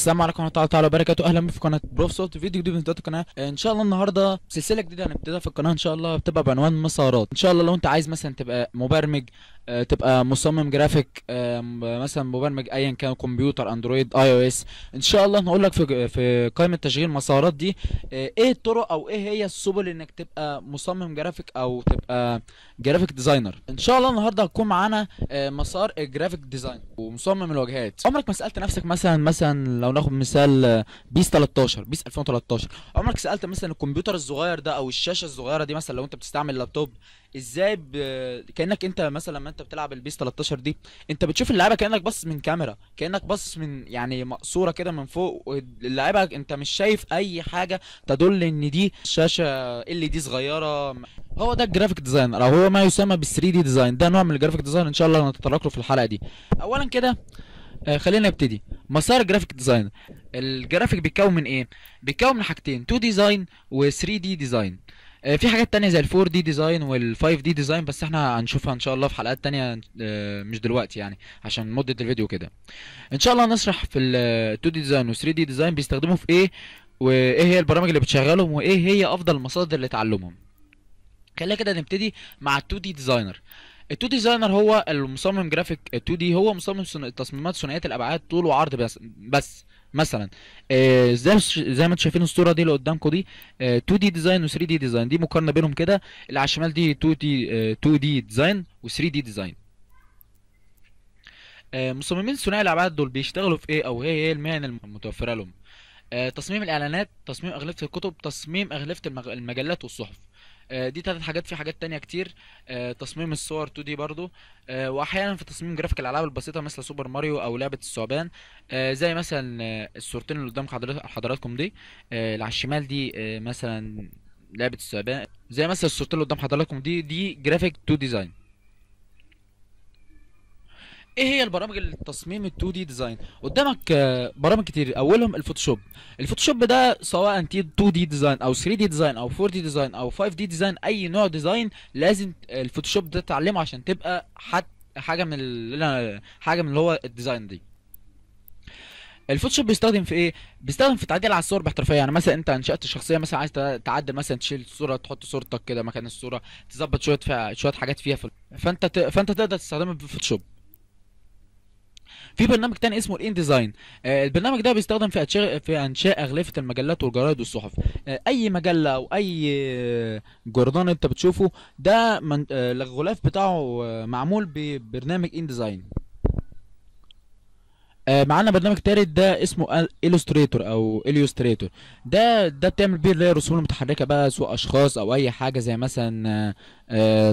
السلام عليكم ورحمه الله تعالى وبركاته اهلا بكم في قناه بروف سوفت فيديو جديد من القناه ان شاء الله النهارده سلسله جديده هنبتديها في القناه ان شاء الله بتبقى بعنوان مسارات ان شاء الله لو انت عايز مثلا تبقى مبرمج آه، تبقى مصمم جرافيك آه، مثلا مبرمج ايا كان كمبيوتر اندرويد اي او اس ان شاء الله هنقول لك في في قائمه تشغيل مسارات دي آه، ايه الطرق او ايه هي السبل انك تبقى مصمم جرافيك او تبقى جرافيك ديزاينر ان شاء الله النهارده هتكون معانا مسار الجرافيك ديزاين ومصمم الواجهات عمرك ما سالت نفسك مثلا مثلا لو ناخد مثال بيس 13 بيس 2013 عمرك سالت مثلا الكمبيوتر الصغير ده او الشاشه الصغيره دي مثلا لو انت بتستعمل لابتوب ازاي ب... كانك انت مثلا لما انت بتلعب البيس 13 دي انت بتشوف اللعيبه كانك باصص من كاميرا كانك باصص من يعني مقصوره كده من فوق اللعيبه انت مش شايف اي حاجه تدل ان دي شاشه ال دي صغيره هو ده الجرافيك ديزاين او هو ما يسمى بال 3 دي ديزاين ده نوع من الجرافيك ديزاين ان شاء الله هنتطرق له في الحلقه دي اولا كده آه، خلينا نبتدي مسار جرافيك ديزاين الجرافيك بيتكون من ايه بيتكون من حاجتين 2 ديزاين و 3 دي ديزاين آه، في حاجات تانية زي ال 4 دي ديزاين 5 دي ديزاين بس احنا هنشوفها ان شاء الله في حلقات تانية آه، مش دلوقتي يعني عشان مدة الفيديو كده ان شاء الله نشرح في ال 2 دي ديزاين و 3 دي ديزاين بيستخدموا في ايه وايه هي البرامج اللي بتشغلهم وايه هي افضل مصادر لتعلمهم خلينا كده نبتدي مع ال 2 دي ديزاينر ال 2 ديزاينر هو المصمم جرافيك 2 دي هو مصمم تصميمات ثنائيه الابعاد طول وعرض بس بس مثلا آه زي زي ما انتم شايفين الصوره دي اللي قدامكم دي آه 2 دي ديزاين و 3 دي ديزاين دي مقارنه بينهم كده اللي على الشمال دي 2 دي آه 2 دي ديزاين و 3 دي ديزاين آه مصممين ثنائي الابعاد دول بيشتغلوا في ايه او ايه هي المهن المتوفره لهم آه تصميم الاعلانات تصميم اغلفه الكتب تصميم اغلفه المجلات والصحف آه، دي ثلاث حاجات في حاجات تانية كتير آه، تصميم الصور 2 دي برضو آه، واحيانا في تصميم جرافيك الالعاب البسيطه مثل سوبر ماريو او لعبه الثعبان زي مثلا الصورتين اللي قدام حضراتكم دي اللي على الشمال دي مثلا لعبه الثعبان زي مثلا الصورتين اللي قدام حضراتكم دي دي جرافيك 2 ديزاين ايه هي البرامج التصميم ال 2 دي ديزاين قدامك آه، برامج كتير اولهم الفوتوشوب الفوتوشوب ده سواء انت 2 دي ديزاين او 3 دي ديزاين او 4 دي ديزاين او 5 دي ديزاين اي نوع ديزاين لازم الفوتوشوب ده تتعلمه عشان تبقى حد حاجه من اللي أنا حاجه من اللي هو الديزاين دي الفوتوشوب بيستخدم في ايه بيستخدم في تعديل على الصور باحترافيه يعني مثلا انت انشات الشخصيه مثلا عايز تعدل مثلا تشيل الصوره تحط صورتك كده مكان الصوره تظبط شويه شويه حاجات فيها في فانت ت... فانت تقدر تستخدمه بالفوتوشوب في برنامج تاني اسمه الان آه، ديزاين البرنامج ده بيستخدم في في انشاء اغلفه المجلات والجرايد والصحف آه، اي مجله او اي آه، جردان انت بتشوفه ده الغلاف بتاعه معمول ببرنامج ان ديزاين معانا برنامج تالت ده اسمه الستريتور او اليوستريتور ده ده بتعمل بيه اللي هي الرسوم المتحركه بقى سواء اشخاص او اي حاجه زي مثلا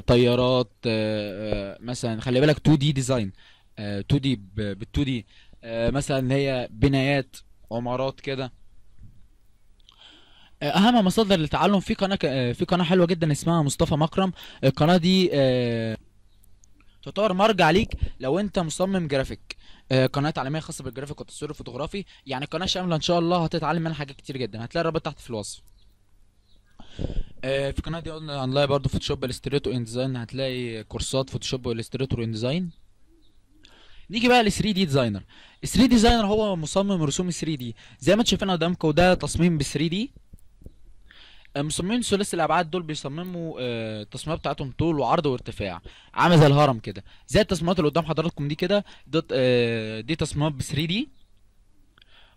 طيارات مثلا خلي بالك 2 دي ديزاين 2 دي بال2 دي مثلا اللي هي بنايات عمارات كده آه، اهم مصادر للتعلم في قناه آه، في قناه حلوه جدا اسمها مصطفى مكرم آه، القناه دي تعتبر مرجع ليك لو انت مصمم جرافيك قناه تعليميه خاصه بالجرافيك والتصوير الفوتوغرافي يعني قناه شامله ان شاء الله هتتعلم منها حاجات كتير جدا هتلاقي الرابط تحت في الوصف في قناه دي هنلاقي برضه فوتوشوب الستريتور ان ديزاين هتلاقي كورسات فوتوشوب والستريتور ان ديزاين نيجي بقى ل 3 دي ديزاينر 3 دي ديزاينر هو مصمم رسوم 3 دي زي ما انتوا شايفين قدامكم ده تصميم ب 3 دي آه، مصممين ثلاثي الابعاد دول بيصمموا آه، التصميمات بتاعتهم طول وعرض وارتفاع عامل زي الهرم كده زي التصميمات اللي قدام حضراتكم دي كده آه، دي تصميمات ب 3 دي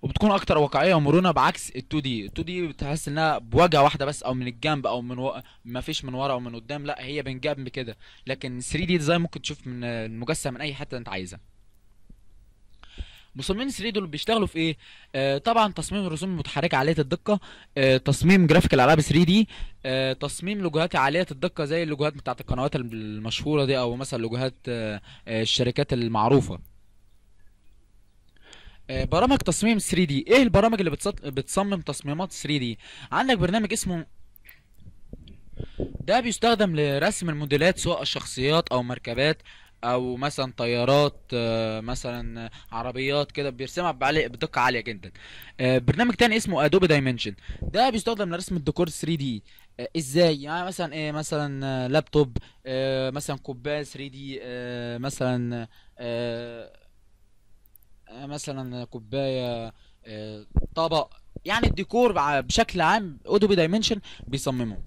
وبتكون اكتر واقعيه ومرونه بعكس ال2 دي ال2 دي بتحس انها بوجهه واحده بس او من الجنب او من و... ما فيش من ورا او من قدام لا هي من جنب كده لكن 3 دي ديزاين ممكن تشوف من المجسم من اي حته انت عايزها مصممين 3 دول بيشتغلوا في ايه آه طبعا تصميم الرسوم المتحركه عاليه الدقه آه تصميم جرافيك الالعاب 3 دي آه تصميم لوجوهات عاليه الدقه زي اللوجوهات بتاعه القنوات المشهوره دي او مثلا لوجوهات آه, آه، الشركات المعروفه آه، برامج تصميم 3 دي ايه البرامج اللي بتصمم تصميمات 3 دي عندك برنامج اسمه ده بيستخدم لرسم الموديلات سواء الشخصيات او مركبات او مثلا طيارات آه، مثلا عربيات كده بيرسمها بعلي بدقه عاليه جدا آه، برنامج تاني اسمه ادوبي دايمنشن ده بيستخدم لرسم الديكور 3 دي آه، ازاي يعني مثلا ايه مثلا لابتوب مثلا كوبايه 3 دي مثلا مثلا كوبايه طبق يعني الديكور بشكل عام ادوبي دايمنشن بيصممه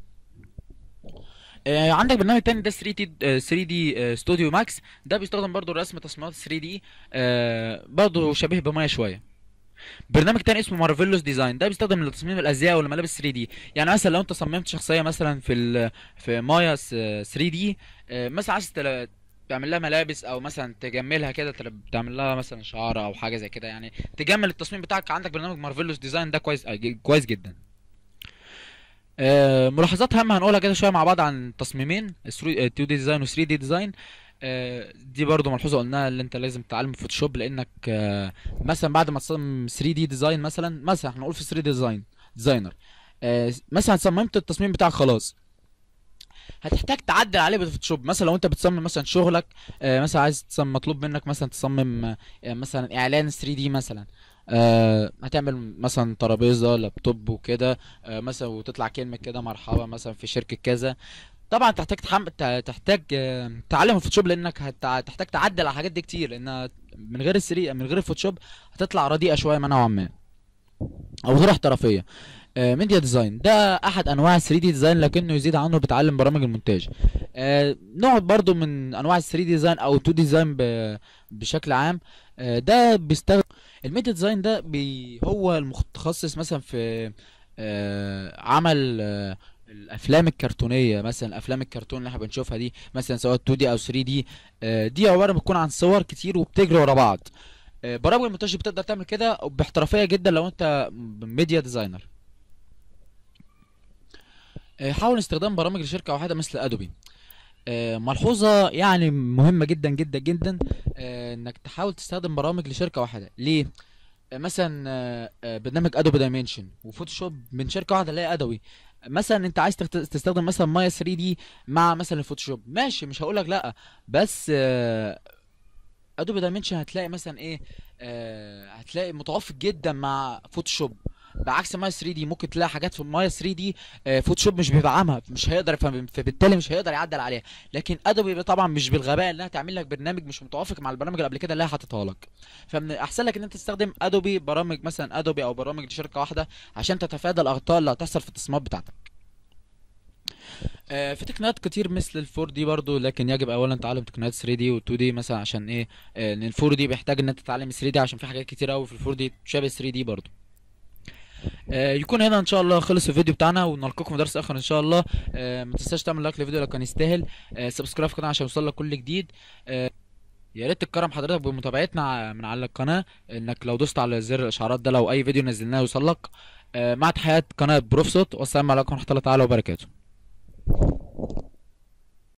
آه عندك برنامج تاني ده 3 دي 3 دي ستوديو ماكس ده بيستخدم برضه رسم تصميمات 3 دي آه شبيه بمايا شويه برنامج تاني اسمه مارفلوس ديزاين ده بيستخدم لتصميم الازياء والملابس 3 دي يعني مثلا لو انت صممت شخصيه مثلا في في مايا 3 دي مثلا عايز تعمل لها ملابس او مثلا تجملها كده تعمل لها مثلا شعر او حاجه زي كده يعني تجمل التصميم بتاعك عندك برنامج مارفلوس ديزاين ده كويس آه، كويس جدا آه، ملاحظات هامه هنقولها كده شويه مع بعض عن تصميمين 2 دي ديزاين و 3 دي ديزاين دي برضو ملحوظه قلناها اللي انت لازم تتعلم فوتوشوب لانك آه، مثلا بعد ما تصمم 3 دي ديزاين مثلا مثلا هنقول في 3 دي ديزاين ديزاينر مثلا صممت التصميم بتاعك خلاص هتحتاج تعدل عليه بالفوتوشوب مثلا لو انت بتصمم مثلا شغلك آه، مثلا عايز تصمم مطلوب منك مثلا تصمم مثلا اعلان 3 دي مثلا آه هتعمل مثلا ترابيزه لابتوب وكده آه مثلا وتطلع كلمه كده مرحبا مثلا في شركه كذا طبعا تحتاج تحم... تحتاج آه، تعلم الفوتوشوب لانك هت... تحتاج تعدل على الحاجات دي كتير لان من غير السري من غير الفوتوشوب هتطلع رديئه شويه نوعا ما او غير احترافيه ميديا آه، ديزاين ده احد انواع 3 دي ديزاين لكنه يزيد عنه بتعلم برامج المونتاج آه، نوع برضو من انواع ال 3 ديزاين او 2 ديزاين بشكل عام آه ده بيستخدم الميديا ديزاين ده بي هو المتخصص مثلا في آه عمل آه الافلام الكرتونيه مثلا افلام الكرتون اللي احنا بنشوفها دي مثلا سواء 2 دي او 3 دي آه دي عباره بتكون عن صور كتير وبتجري ورا بعض آه، برامج المونتاج بتقدر تعمل كده باحترافيه جدا لو انت ميديا آه، ديزاينر حاول استخدام برامج لشركه واحده مثل ادوبي آه، ملحوظه يعني مهمه جدا جدا جدا آه، انك تحاول تستخدم برامج لشركه واحده ليه آه، مثلا برنامج ادوبي دايمنشن وفوتوشوب من شركه واحده اللي هي ادوي مثلا انت عايز تستخدم مثلا مايا 3 دي مع مثلا الفوتوشوب ماشي مش هقولك لا بس ادوبي دايمنشن هتلاقي مثلا ايه هتلاقي متوافق جدا مع فوتوشوب بعكس مايا 3 دي ممكن تلاقي حاجات في مايا 3 دي آه، فوتوشوب مش بيدعمها مش هيقدر فبالتالي مش هيقدر يعدل عليها لكن ادوبي طبعا مش بالغباء انها تعمل لك برنامج مش متوافق مع البرامج اللي قبل كده اللي هي حاططها لك فمن الاحسن لك ان انت تستخدم ادوبي برامج مثلا ادوبي او برامج لشركه واحده عشان تتفادى الاخطاء اللي هتحصل في التصميمات بتاعتك آه، في تقنيات كتير مثل الفور دي برضو لكن يجب اولا تعلم تقنيات 3 دي و2 دي مثلا عشان ايه ان الفور دي بيحتاج ان انت تتعلم 3 دي عشان في حاجات كتير قوي في الفور دي تشابه 3 دي برضو آه، يكون هنا ان شاء الله خلص الفيديو بتاعنا ونلقاكم في درس اخر ان شاء الله آه، ما تنساش تعمل لايك للفيديو لو كان يستاهل آه، سبسكرايب في القناه عشان يوصلك كل جديد يا ريت تكرم حضرتك بمتابعتنا من على القناه انك لو دوست على زر الاشعارات ده لو اي فيديو نزلناه يوصلك مع تحيات قناه بروفسوت والسلام عليكم ورحمه الله تعالى وبركاته